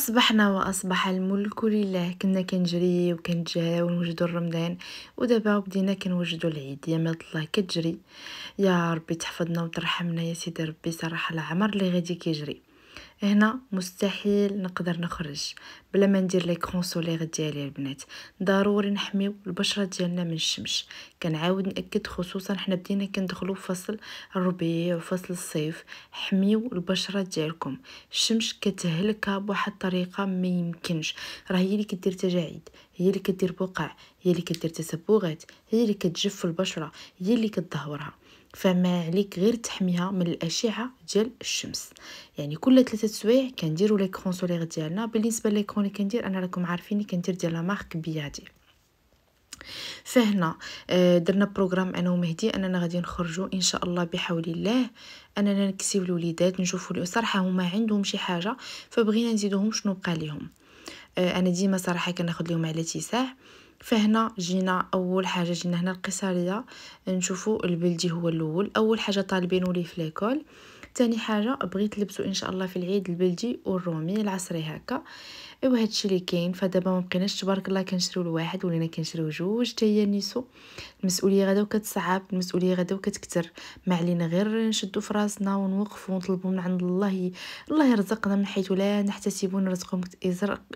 أصبحنا وأصبح الملك لله كنا كنجري وكنتجاهى ونوجدو الرمضان ودابا بدينا كنوجدو العيد يا مات الله كتجري يا ربي تحفظنا وترحمنا يا سيدي ربي صراحة العمر اللي غادي كيجري هنا مستحيل نقدر نخرج بلا ما ندير لي كرون ديالي البنات ضروري نحميو البشره ديالنا من الشمس كنعاود ناكد خصوصا حنا بدينا كندخلو فصل الربيع وفصل الصيف حميو البشره ديالكم الشمس كتهلكها بواحد الطريقه ما يمكنش راه هي اللي كدير تجاعيد هي اللي كدير بقع هي اللي كدير تسبغات هي اللي كتجف البشره هي اللي كتدهورها فما عليك غير تحميها من الاشعه ديال الشمس يعني كل ثلاثة سوايع كنديروا ليكرون سوليغ ديالنا بالنسبه ليكرون اللي كندير انا راكم عارفيني كندير ديال لا مارك بيادي فهنا آه، درنا بروغرام انا ومهدي اننا غادي نخرجوا ان شاء الله بحول الله اننا نكسيو الوليدات نشوفوا صراحه هما عندهم شي حاجه فبغينا نزيدوهم شنو بقى ليهم آه، انا ديما صراحه كناخذ لهم على تيساه فهنا جينا اول حاجه جينا هنا القيصريه نشوفوا البلدي هو الاول اول حاجه طالبينو ليه في ليكول ثاني حاجه بغيت نلبسو ان شاء الله في العيد البلدي والرومي العصري هكا ايوا هادشي اللي كاين فدابا ما بقيناش تبارك الله كنشريو لواحد ولينا كنشريو جوج حتى هي نيسو المسؤوليه غدا وكتصعب المسؤوليه غدا وكتكثر ما علينا غير نشدو فراسنا ونوقفو ونطلبو من عند الله الله يرزقنا من حيث لا نحتسبو رزقكم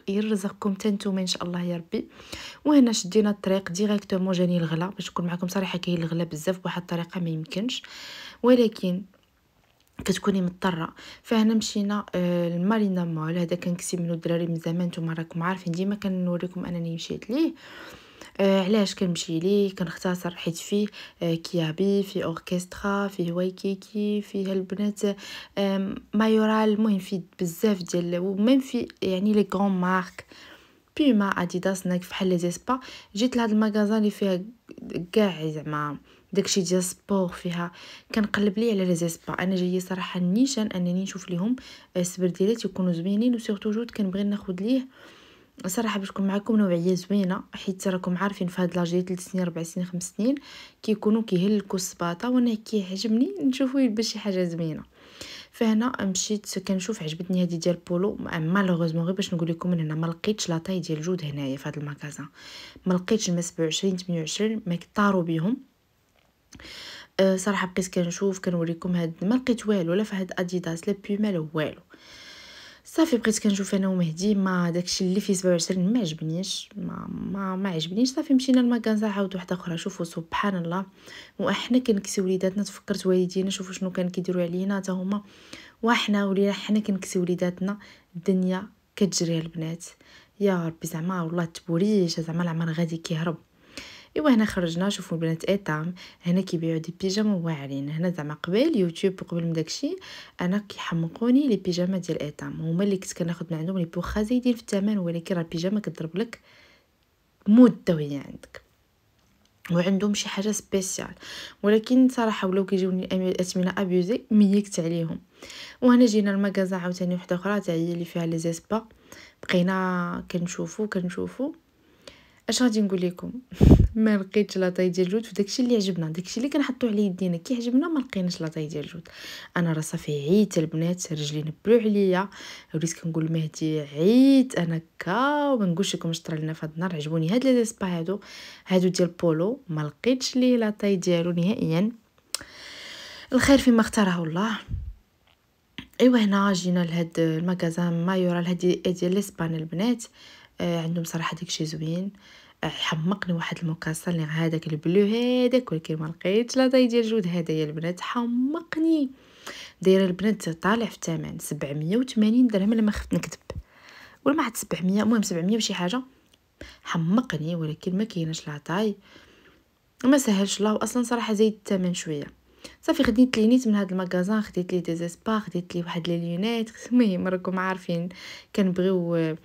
يرزقكم تنتوما ان شاء الله يا ربي وهنا شدينا الطريق ديريكتومون جاني الغلا باش نكون معكم صريحه كاين الغلا بزاف بواحد الطريقه ما يمكنش ولكن كتكوني مضطره فهنا مشينا المارينا آه، مول هذا كسي منو الدراري من زمان نتوما راكم عارفين ديما كنوريكم انني مشيت ليه آه علاش كنمشي ليه كنختصر حيت فيه آه كيابي فيه اوركسترا فيه وايكيكي فيه البنات آه مايورال المهم فيه بزاف ديال وميم في يعني لي غون مارك بيما اديداس نايك فحال لي زيسبا جيت لهاد المغازان اللي فيها كاع زعما داكشي ديال سبور فيها كنقلب لي على لي زيسبا انا جايه صراحه نيشان انني نشوف ليهم آه، السبرديلات يكونوا زوينين وسورتو جود كنبغي ناخذ ليه صراحه باش نكون معكم نوعيه زوينه حيت راكم عارفين في هاد لاجي 3 سنين 4 سنين 5 سنين كيكونوا كيهلكوا السباطه وانا كيعجبني نشوفو يلبس شي حاجه زوينه فهنا مشيت كنشوف عجبتني هذه ديال بولو مالوغوزمون غير باش نقول لكم من هنا ما لقيتش لاطاي ديال جود هنايا في هذا الماكازا ما لقيتش 27 28 ما كثاروا بهم أه، صراحه بقيت كنشوف كنوريكم هاد ما لقيت والو لا فهاد اديداس لا بيما لا والو صافي بقيت كنشوف انا ومهدي ما داكشي اللي في 27 ما عجبنيش ما ما, ما عجبنيش صافي مشينا صح عاود وحده اخرى شوفوا سبحان الله وحنا كنكسيو وليداتنا تفكرت والدينا شوفوا شنو كان كيديروا علينا حتى هما وحنا ولينا حنا كنكسيو وليداتنا الدنيا كتجري البنات يا ربي زعما والله تبوريش زعما العمر غادي كيهرب ايوا هنا خرجنا شوفوا البنات اي هنا كيبيعوا دي بيجاما واعرين هنا زعما قبل يوتيوب قبل من داكشي انا كيحمقوني لي بيجاما ديال اي هما اللي كنت كناخذ من عندهم لي بوخا زايدين في الثمن ولكن راه البيجاما كتضرب لك مده وهي عندك وعندهم شي حاجه سبيسيال ولكن صراحه ولاو كيجوني الاثمنه ابيوزي ميكت عليهم وهنا جينا المكازا عاوتاني وحده اخرى تاع هي اللي فيها لي زيسبا بقينا كنشوفو كنشوفو اش غادي نقول لكم ما لقيتش لاطاي ديال الجود وداكشي اللي عجبنا داكشي اللي كنحطو على يدينا كي عجبنا ما لقيناش لاطاي ديال الجود انا راه صافي عيت البنات رجلي نبلو عليا وليت كنقول مهدي عيت انا كا وما نقولش لكم اش طرا لنا فهاد النهار عجبوني هاد لي سبا هادو هادو ديال بولو ما لقيتش ليه لاطاي ديالو نهائيا الخير فيما اختاره الله ايوا هنا جينا لهاد المكازا مايورا هادي ديال لي البنات آه، عندهم صراحه داكشي زوين آه، حمقني واحد المكاسه اللي هذاك البلو هذاك ولكن ما لقيت لا داي ديال جود هدايا البنات حمقني دايره البنات طالع في الثمن 780 درهم الا ما خفت نكذب ولا ما عاد 700 المهم 700 وشي حاجه حمقني ولكن ما كايناش لا طاي ما سهلش الله واصلا صراحه زيد الثمن شويه صافي خديت لي نيت من هاد المكازان خديت لي ديزيسبا خديت لي واحد لي ليونات المهم راكم عارفين كنبغيو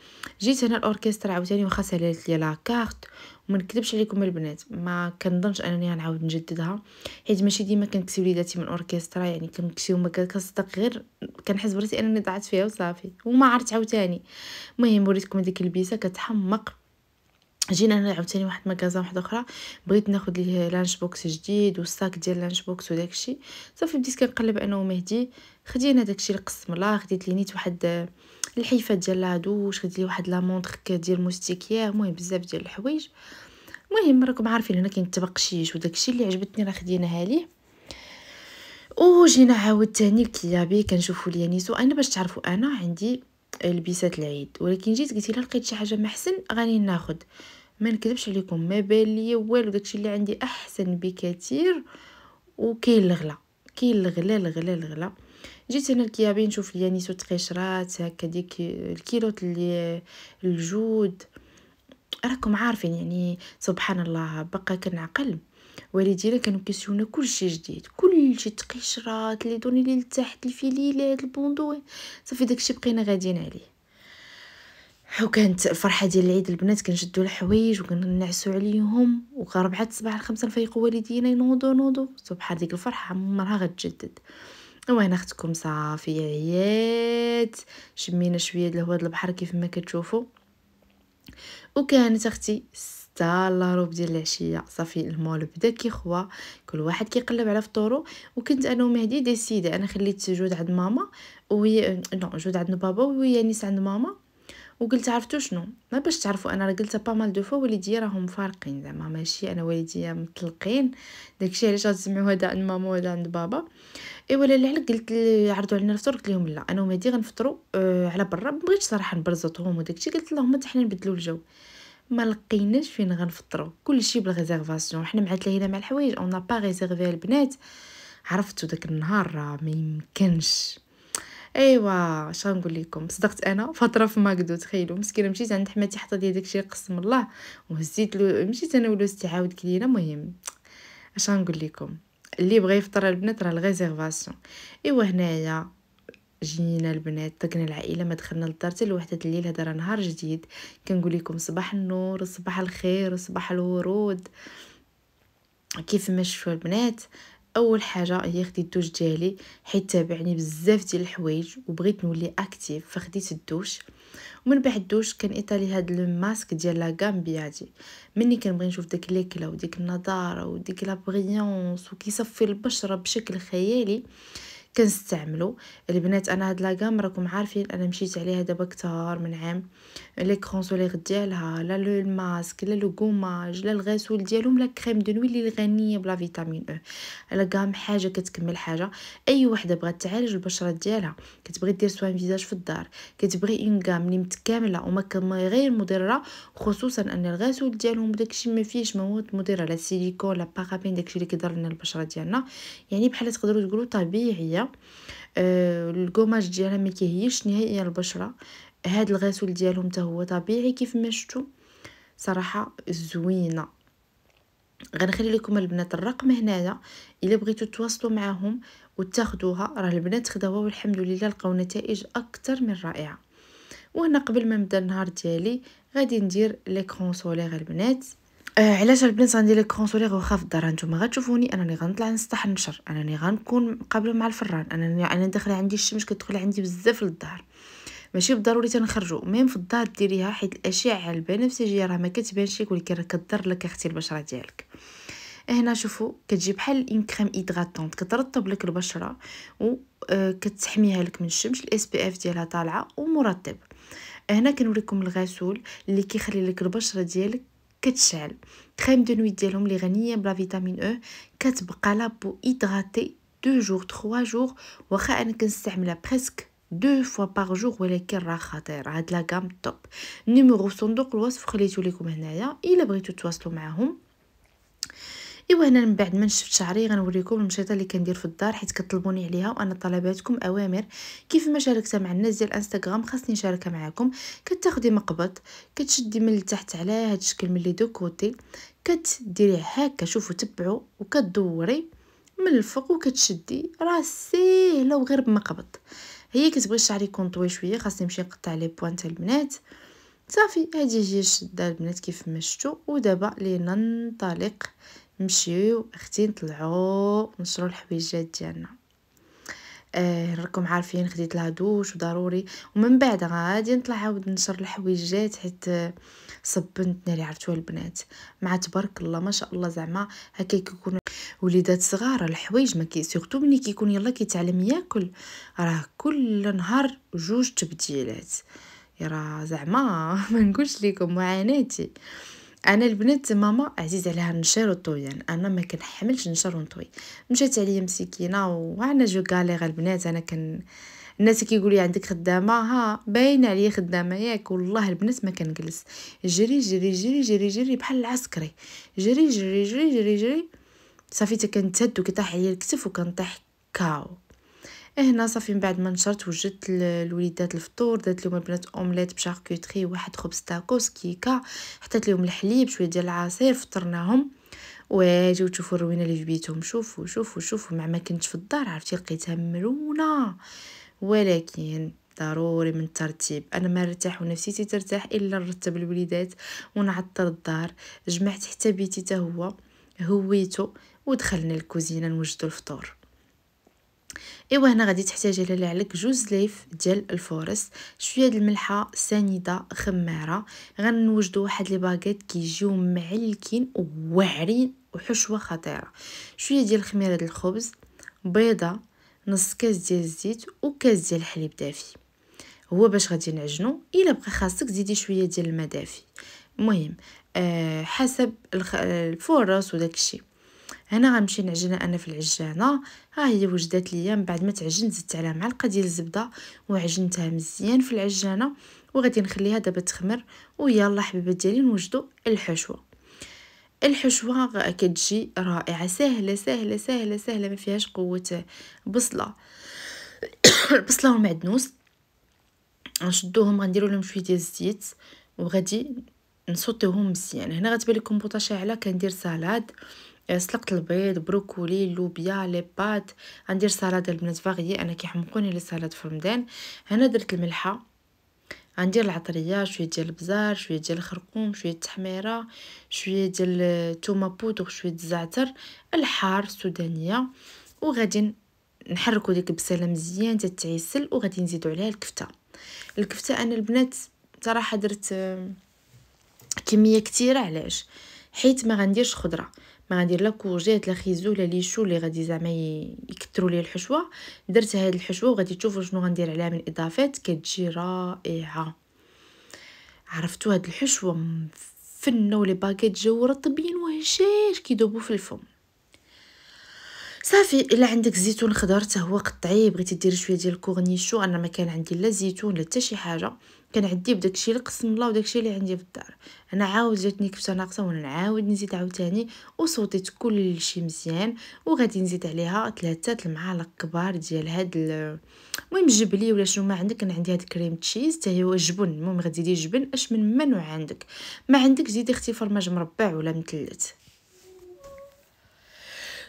جيت هنا الاوركسترا عاوتاني واخا سالات لي لا كارت وما نكذبش عليكم البنات ما كنظنش انني غنعاود نجددها حيت ماشي ديما كنكسي وليداتي من اوركسترا يعني كنكسي وما كنصدق غير كنحس براسي انني ضعت فيها وصافي وما عرفت عاوتاني المهم وريتكم ديك البيسه كتحمق جينا هنا عاوتاني واحد مكازا واحد اخرى بغيت ناخذ ليه لانش بوكس جديد والساك ديال لانش بوكس وداكشي صافي بديت كنقلب انا ومهدي خدينا داكشي القسم الله خديت لي نيت واحد الحيفه ديال لا دوش خديت لي واحد لا مونطخ ديال موستيكيا المهم بزاف ديال الحوايج المهم راكم عارفين هنا كاين التبقشيش وداكشي اللي عجبتني راه خديناها ليه وجينا عاود تاني الكلابي كنشوفوا نيت وانا باش تعرفوا انا عندي لبسات العيد ولكن جيت قلت لها لقيت شي حاجه محسن غادي ناخذ ما نكذبش عليكم ما بان ليا والو داكشي اللي عندي احسن بكثير وكاين الغلا كاين الغلا الغلا الغلا جيت انا الكيابي نشوف ليا نيسو تقشرات هكا ديك الكيلوت اللي الجود راكم عارفين يعني سبحان الله بقى كنعقل والدينا كانوا كيسيونا كل شيء جديد كل شيء تقشرات لي دوني لي لتحت الفيليلات البوندوي صافي داكشي بقينا غاديين عليه وكانت الفرحه ديال العيد البنات كنشدوا الحوايج وكننعسوا عليهم وكان 4 الصباح لخمسة نفيقوا والدينا ينوضوا نوضوا سبحان ديك الفرحه عمرها غتجدد وانا اختكم صافي عيات شمينا شويه د الهواء البحر كيف ما كتشوفوا وكانت اختي ستة الهروب ديال العشيه صافي المول بدا كيخوى كل واحد كيقلب على فطورو وكنت انا ومهدي ديسيده انا خليت جود عند ماما وهي نو جود عند بابا وهي نيس عند ماما وقلت عرفتو شنو ما باش تعرفوا انا راه قلتها مال دو فوا والديا راهم فارقين زعما ماشي انا والديا مطلقين داكشي علاش غتسمعوا هذا عند ماما ولا عند بابا ايوا لا العلك قلت عرضوا علينا الفطور قلت لهم لا انا ومادي غنفطروا آه على برا ما بغيتش صراحه نبرزطهم وداكشي قلت لهم حتى حنا نبدلوا الجو ما لقيناش فين غنفطروا كلشي بالريزيرفاسيون حنا مع تلهينا مع الحوايج اون با ريزيرفي البنات عرفتو داك النهار ما يمكنش ايوا اش غنقول لكم صدقت انا فتره في ماكدو تخيلوا مسكينه مشيت عند حماتي حطت لي داكشي قسم الله وهزيت له مشيت انا ولو استعاود كلينا مهم اش غنقول لكم اللي بغى يفطر البنات راه الغيزيرفاسيون ايوا هنايا جينا البنات طقنا العائله ما دخلنا للدار حتى لوحده الليل هذا راه نهار جديد كنقول لكم صباح النور صباح الخير صباح الورود كيف ما شفتوا البنات اول حاجه هي خديت الدوش ديالي حيت تابعني بزاف ديال الحوايج وبغيت نولي اكتيف فخديت الدوش ومن بعد الدوش كان ايطالي هاد الماسك ديال لا غامبيادي مني كنبغي نشوف داك ليكلا وديك النضاره وديك لا بريونس وكيصفي البشره بشكل خيالي كنستعملو البنات انا هاد لاكام راكم عارفين انا مشيت عليها دابا كثار من عام لي كونسوليغ ديالها لا لو الماسك لا لو غوماج لا الغسول ديالهم لا كريم دو نوي اللي غنيه بلا فيتامين او لاكام حاجه كتكمل حاجه اي وحده بغات تعالج البشره ديالها كتبغي دير سوان فيزاج في الدار كتبغي اون غام لي متكامله وما غير مضره خصوصا ان الغسول ديالهم داكشي ما فيهش مواد مضره لا سيليكون لا بارابين داكشي اللي كيضر لنا البشره ديالنا يعني بحال تقدروا تقولوا طبيعيه البشره القماش ديالها ما كيهيش نهائيا البشره هاد الغسول ديالهم حتى هو طبيعي كيف ما شفتوا صراحه زوينه غنخلي لكم البنات الرقم هنايا الا بغيتو تواصلوا معاهم وتاخذوها راه البنات خداوها والحمد لله لقاو نتائج اكثر من رائعه وهنا قبل ما نبدا النهار ديالي غادي ندير ليكرون سولير البنات آه، علاش البنات عندي لي كرون سولير واخا في الدار نتوما غتشوفوني انني غنطلع نسطح نشر انني غنكون قابله مع الفران انني انا داخله عندي الشمس كتدخل عندي بزاف للدار ماشي بالضروري تنخرجوا ميم في الدار ديريها حيت الاشعه البنفسجيه راه ما كتبانش لك ولكن راه كضر لك اختي البشره ديالك هنا شوفوا كتجي بحال ان كريم ايدغاتونت كترطب لك البشره وكتحميها آه، لك من الشمس الاس بي اف ديالها طالعه ومرطب هنا كنوريكم الغسول اللي كيخلي لك البشره ديالك كتشعل كريم دو نويت ديالهم اللي غنيه بلا فيتامين او e، كتبقى لابو ايدغاتي دو جور 3 جور واخا انا كنستعملها بريسك دو فوا باغ جور ولكن راه خطير هاد لا طوب نيميرو صندوق الوصف خليتو لكم هنايا الا بغيتو تواصلوا معاهم ايوا هنا من بعد ما نشفت شعري غنوريكم المشيطه اللي كندير في الدار حيت كطلبوني عليها وانا طلباتكم اوامر كيف ما شاركتها مع الناس ديال انستغرام خاصني نشاركها معكم كتاخدي مقبض كتشدي من التحت على هذا الشكل من لي دو كوتي كتديري هكا شوفوا تبعوا وكدوري من الفوق وكتشدي راه ساهله وغير بمقبض هي كتبغي الشعر يكون طوي شويه خاصني نمشي نقطع لي بوانت البنات صافي هذه هي الشده البنات كيف ما شفتوا ودابا لينا ننطلق نمشيو اختي نطلعو نشرو الحويجات ديالنا آه راكم عارفين خديت لها دوش وضروري ومن بعد غادي نطلع عاود نشر الحويجات حيت آه، صبنت ناري عرفتوها البنات مع تبارك الله ما شاء الله زعما هكا كيكون وليدات صغار الحوايج ما كي سورتو ملي كيكون يلا كيتعلم ياكل راه كل نهار جوج تبديلات راه زعما ما نقولش لكم معاناتي انا البنت ماما عزيز عليها النشير والطويان يعني انا ما كنحملش نشر ونطوي مشات عليا مسكينه وانا جو غاليغ البنات انا كن الناس كيقولوا لي عندك خدامه ها باينه عليا خدامه ياك والله البنات ما كنجلس جري جري جري جري جري بحال العسكري جري جري جري جري جري صافي تا كنتهد وكيطيح عليا الكتف وكنطيح كاو هنا صافي من بعد ما نشرت وجدت الوليدات الفطور درت لهم البنات اومليت بشاركوتري واحد خبز تاكوس كيكا حطيت لهم الحليب شويه ديال العصير فطرناهم واجيو تشوفوا الروينه اللي في بيتهم شوفوا شوفوا شوفوا مع ما كنت في الدار عرفتي لقيتها مرونه ولكن ضروري من الترتيب انا ما نرتاح ونفسيتي ترتاح الا نرتب الوليدات ونعطر الدار جمعت حتى بيتي حتى هو هويته ودخلنا الكوزينه نوجدوا الفطور ايوا هنا غادي تحتاجي على لعلك جوج زلايف ديال الفورس شويه ديال الملحه سنيده خماره غنوجدوا واحد لي باغيت كيجيو معلكين وواعرين وحشوه خطيره شويه ديال الخميره ديال الخبز بيضه نص كاس ديال الزيت وكاس ديال الحليب دافي هو باش غادي نعجنو الا بقى خاصك زيدي شويه ديال الماء دافي المهم أه حسب الخ... آه، الفرص وداكشي هنا غنمشي نعجنها انا في العجانه ها هي وجدات ليا من بعد ما تعجنت زدت عليها معلقه ديال الزبده وعجنتها مزيان في العجانه وغادي نخليها دابا تخمر ويلا حبيبات ديالي نوجدوا الحشوه الحشوه كتجي رائعه سهله سهله سهله سهله ما فيهاش قوه بصله البصله والمعدنوس غنشدوهم غنديروا لهم شويه ديال الزيت وغادي نسوطيوهم مزيان هنا غتبان لكم بوطه شاعله كندير سالاد سلقت البيض بروكولي اللوبيا لي بات غندير سلطه البنات باغيين انا كيحمقوني لي سلطه في رمضان هنا درت الملحه غندير العطريه شويه ديال البزار شويه ديال الخرقوم شويه التحميره شويه ديال الثومه بودر شويه الزعتر الحار السودانيه وغادي نحركوا ديك البصله مزيان تتعسل وغادي نزيدوا عليها الكفته الكفته انا البنات صراحه درت كميه كثيره علاش حيت ما غنديرش خضره ما ندير لا كوجيت لا خيزو لا ليشو لي غادي زعما يكثروا لي الحشوه درت هاد الحشوه وغادي تشوفوا شنو غندير عليها من اضافات كتجي رائعه عرفتوا هاد الحشوه فنه ولي باكيت جو رطبين وهشاش كيذوبوا في الفم صافي الا عندك زيتون خضر حتى هو قطعيه بغيتي دير شويه ديال الكورنيشو انا ما كان عندي لا زيتون لا حتى شي حاجه كنعدي بداك الشيء اللي قسم الله وداك الشيء اللي عندي في الدار انا عاود جاتني كبسه ناقصه وانا نعاود نزيد عاوتاني وصوتيت كل شيء مزيان وغادي نزيد عليها ثلاثه المعالق كبار ديال هاد المهم جبلي ولا شنو ما عندك انا عندي هاد كريم تشيز حتى هو جبن المهم غادي دير جبن اش من ما نوع عندك ما عندك زيدي اختي فرماج مربع ولا مثلث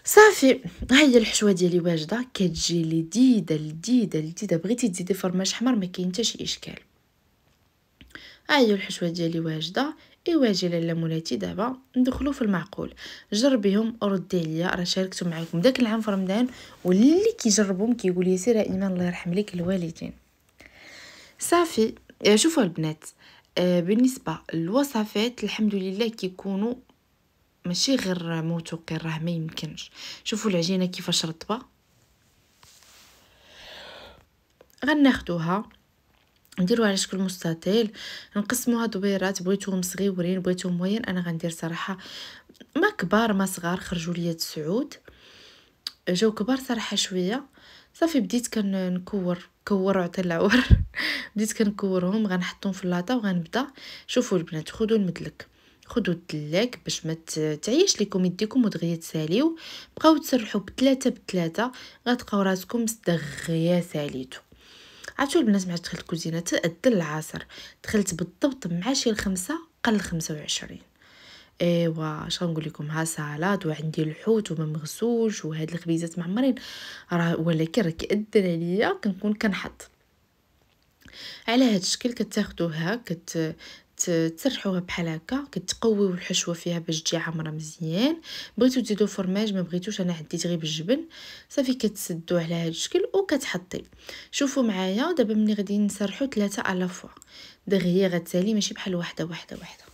صافي هي الحشوه ديالي واجده كتجي لذيذه لذيذه لذيذه بغيتي تزيدي فرماج حمر ما كاين حتى شي اشكال ها الحشوه ديالي واجده ايواجي لاله مولاتي دابا ندخلو في المعقول جربيهم ردي عليا راه شاركتو معاكم داك العام في رمضان واللي كيجربهم كيقول لي سيره ايمان الله يرحم ليك الوالدين صافي آه، شوفوا البنات آه، بالنسبه للوصفات الحمد لله كيكونوا ماشي غير موثوقين راه ما يمكنش شوفوا العجينه كيفاش رطبه غناخدوها نديرو على شكل مستطيل نقسموها دويرات بغيتوهم صغيورين بغيتوهم موين انا غندير صراحه ما كبار ما صغار خرجوا ليا تسعود جاو كبار صراحه شويه صافي بديت كنكور كور عطي العور بديت كنكورهم غنحطهم في اللاطه وغنبدا شوفوا البنات خذوا المدلك خذوا الدلاك باش ما تعيش لكم يديكم ودغيا تساليو بقاو تسرحوا بثلاثه بثلاثه غتلقاو راسكم مستغيا ساليتو عرفتوا البنات مع دخلت الكوزينه تأذن العصر دخلت بالضبط مع شي الخمسة قل الخمسة وعشرين ايوا اش غنقول لكم ها سالاد وعندي الحوت وما مغسولش وهاد الخبيزات معمرين راه ولكن راه كيأذن عليا كنكون كنحط على هاد الشكل كتاخدوها كت تسرحوها بحال هكا كتقويو الحشوه فيها باش تجي عامره مزيان بغيتو تزيدو فرماج ما بغيتوش انا عديت غير بالجبن صافي كتسدو على هذا الشكل وكتحطي شوفوا معايا دابا ملي غادي نسرحو ثلاثه على فوا دغيا غتسالي ماشي بحال واحده واحده واحده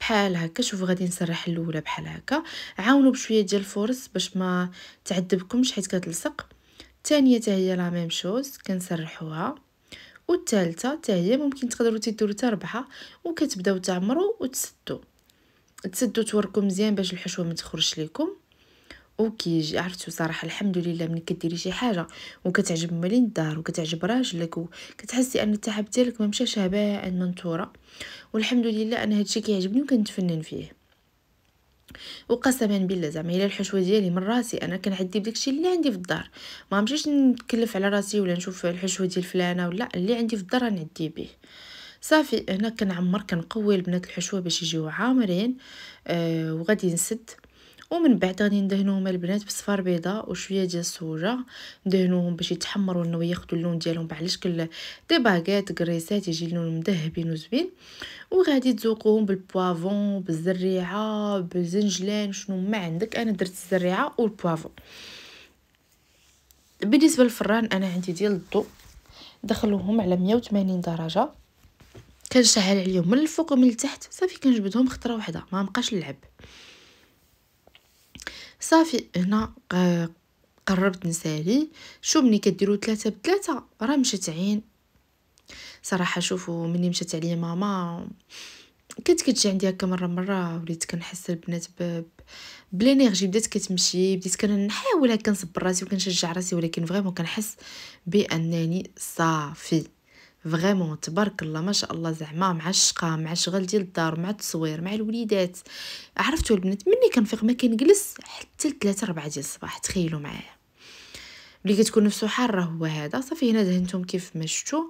بحال هكا شوفوا غادي نسرح الاولى بحال هكا عاونوا بشويه ديال الفرص باش ما تعذبكمش حيت كتلصق الثانيه حتى هي لا ميم شوز كنسرحوها والثالثه حتى هي ممكن تقدروا تديروا حتى ربعه وكتبداو تعمروا وتسدوا تسدوا توركو مزيان باش الحشوه ما تخرجش لكم وكيجي عرفتوا صراحه الحمد لله ملي كديري شي حاجه وكتعجب مالين الدار وكتعجب راجلك وكتحسي ان التعب ديالك ما مشاش هباء منثوره والحمد لله انا هادشي كيعجبني وكنتفنن فيه وقسما بالله زعما الا الحشوه ديالي من راسي انا كنعدي بداكشي اللي عندي في الدار ما نمشيش نتكلف على راسي ولا نشوف الحشوه ديال فلانه ولا اللي عندي في الدار نعدي به صافي هنا كنعمر كنقوي البنات الحشوه باش يجيو عامرين آه وغادي نسد ومن بعد غادي ندهنوهم البنات بصفار بيضاء وشويه ديال السوجه ندهنوهم باش يتحمروا لنا ياخذوا اللون ديالهم بحال شكل دي باغيت كريسات يجي لون مذهبين وزوين وغادي تذوقوهم بالبوافون بالزريعه بالزنجلان شنو ما عندك انا درت الزريعه والبوافون بالنسبه للفران انا عندي ديال الضو دخلوهم على 180 درجه كنشعل عليهم من الفوق ومن التحت صافي كنجبدهم خطره واحده ما بقاش نلعب صافي هنا قربت نسالي شو ملي كديروا ثلاثة بثلاثة راه مشات عين صراحة شوفوا ملي مشات عليا ماما كانت كتجي عندي هكا مره مره وليت كنحس البنات بلينيرجي بدات كتمشي بديت كنحاول هكا نصبر راسي وكنشجع راسي ولكن فريمون كنحس بانني صافي فريمون تبارك الله ما شاء الله زعما مع الشقه مع الشغل ديال الدار مع التصوير مع الوليدات عرفتوا البنات مني كنفيق ما كنجلس حتى لثلاثة ربعة ديال الصباح تخيلوا معايا ملي كتكون نفسو حاره هو هذا صافي هنا دهنتهم كيف ما شفتوا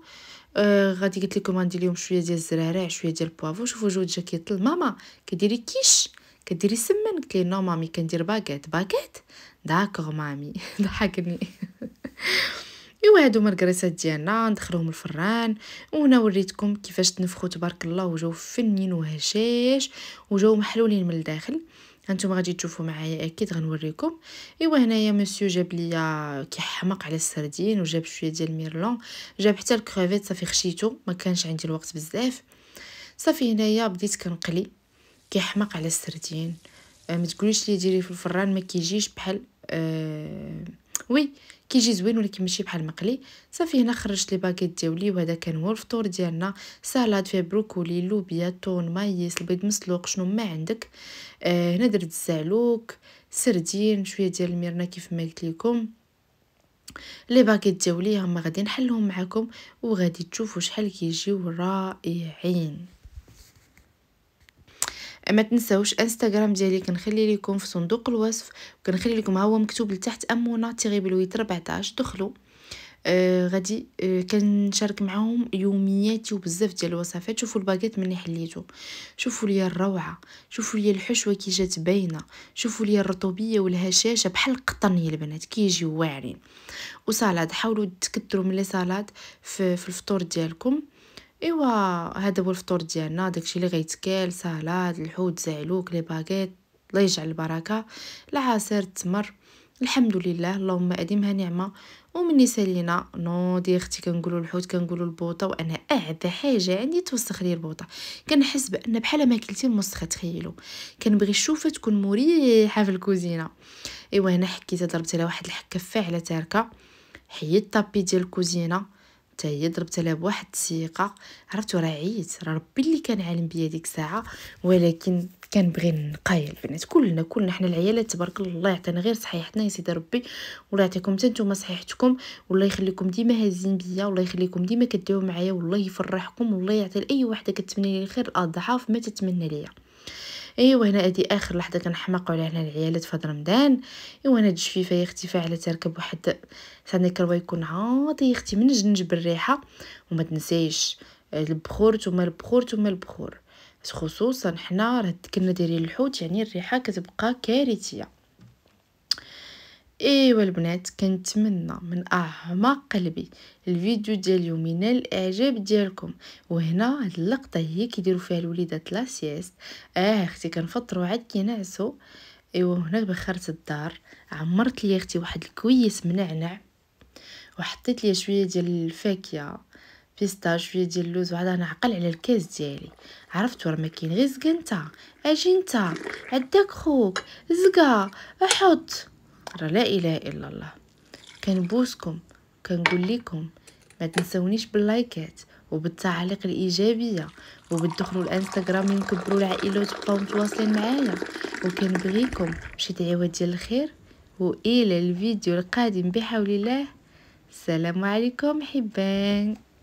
آه غادي قلت لكم غندير لهم شويه ديال الزرارع شويه ديال البوافو شوفوا جوج جا كيطل ماما كديري كيش كديري سمن قلت نو مامي كندير باكيت باكيت داكوغ مامي ضحكني ايوا هادو هما الكراسات ديالنا ندخلوهم الفران وهنا وريتكم كيفاش تنفخوا تبارك الله وجاو فنين وهشاش وجاو محلولين من الداخل هانتوما غادي تشوفوا معايا اكيد غنوريكم ايوا هنايا مسيو جاب ليا كيحمق على السردين وجاب شويه ديال ميرلون جاب حتى الكروفيت صافي خشيتو ما كانش عندي الوقت بزاف صافي هنايا بديت كنقلي كيحمق على السردين آه، ما تقوليش لي ديري في الفران ما كيجيش بحال آه وي كيجي زوين ولكن ماشي بحال مقلي صافي هنا خرجت لي باكيت ديالي وهذا كان هو الفطور ديالنا سلطه فيه بروكولي لوبيا تون مايس البيض مسلوق شنو ما عندك آه هنا درت الزعلوك سردين شويه ديال الميرنا كيف ما قلت لكم لي باكيت ديالي هما غادي نحلهم معكم وغادي تشوفوا شحال كيجيو رائعين ما تنساوش انستغرام ديالي كنخلي لكم في صندوق الوصف كنخلي لكم ها هو مكتوب لتحت امونه تيغي بالويت 14 دخلوا آه غادي آه كنشارك معاهم يومياتي وبزاف ديال الوصفات شوفوا الباكيت مني حليته شوفوا لي الروعه شوفوا لي الحشوه كي جات باينه شوفوا لي الرطوبيه والهشاشه بحال القطن يا البنات كيجيو واعرين وصالاد حاولوا تكثروا من لي سلطات في, في الفطور ديالكم ايوا هذا هو الفطور ديالنا داكشي اللي غيتكال سلطه الحوت زعلوك لي باكيت الله يجعل البركه العصير التمر الحمد لله اللهم اديمها نعمه ومني سالينا نوضي اختي كنقولوا الحوت كنقولوا البوطه وانا اعدى حاجه عندي توسخ لي البوطه كنحس بان بحال ما كلتي المسخه تخيلوا كنبغي الشوفه تكون مريحه في الكوزينه ايوا هنا حكيت ضربت لها واحد الحكه فاعله تاركه حيد طابي ديال الكوزينه حتى هي ضربت لها بواحد السيقه عرفتو راه عييت راه ربي اللي كان عالم بيا ديك الساعه ولكن كنبغي نقاي البنات كلنا كلنا حنا العيالات تبارك الله يعطينا غير صحيحتنا يا سيدي ربي ولا يعطيكم حتى نتوما صحيحتكم والله يخليكم ديما هازين بيا والله يخليكم ديما كديو معايا والله يفرحكم والله يعطي لاي وحده كتمنى لي الخير اضعاف ما تتمنى ليا ايوا هنا هادي اخر لحظه كنحماقوا عليها هنا العيالات فهاد رمضان ايوا هنا هاد الجفيفه يا اختي فاعله تركب واحد ثاني كروا يكون عاطي يا من جنجب الريحه وما تنسيش آه، البخور ثم البخور ثم البخور خصوصا حنا راه كنا دايرين الحوت يعني الريحه كتبقى كارثيه ايوا البنات كنتمنى من اعماق قلبي الفيديو ديال اليوم ينال الاعجاب ديالكم وهنا هاد اللقطه هي كيديروا فيها الوليدات لا سيست اه اختي كنفطروا عاد كينعسوا ايوا هنا بخرت الدار عمرت لي اختي واحد الكويس منعنع وحطيت لي شويه ديال الفاكهه بيستا شويه ديال اللوز وعاد انا عقل على الكاس ديالي عرفت راه ما كاين غير زكا نتا اجي نتا عندك خوك زكا احط أخرى لا إله إلا الله كنبوسكم كنقول لكم ما تنسونيش باللايكات وبالتعليق الإيجابية وبالدخلوا الانستغرام ينكبروا العائلة وتبقوا متواصلين معايا وكنبغيكم بشي دعوات ديال الخير وإلى الفيديو القادم بحول الله السلام عليكم حبان